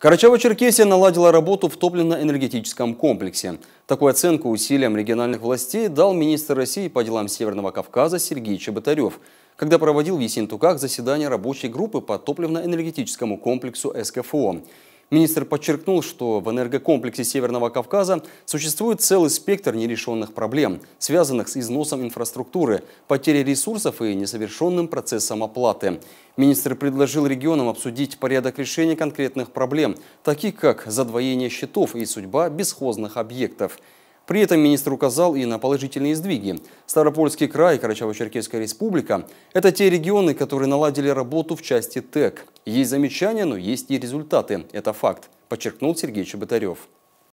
Карачаево-Черкесия наладила работу в топливно-энергетическом комплексе. Такую оценку усилиям региональных властей дал министр России по делам Северного Кавказа Сергей Чеботарев, когда проводил в Есентуках заседание рабочей группы по топливно-энергетическому комплексу СКФО. Министр подчеркнул, что в энергокомплексе Северного Кавказа существует целый спектр нерешенных проблем, связанных с износом инфраструктуры, потерей ресурсов и несовершенным процессом оплаты. Министр предложил регионам обсудить порядок решения конкретных проблем, таких как задвоение счетов и судьба бесхозных объектов. При этом министр указал и на положительные сдвиги. Ставропольский край и Карачаево-Черкесская республика – это те регионы, которые наладили работу в части ТЭК. Есть замечания, но есть и результаты. Это факт, подчеркнул Сергей Чеботарев.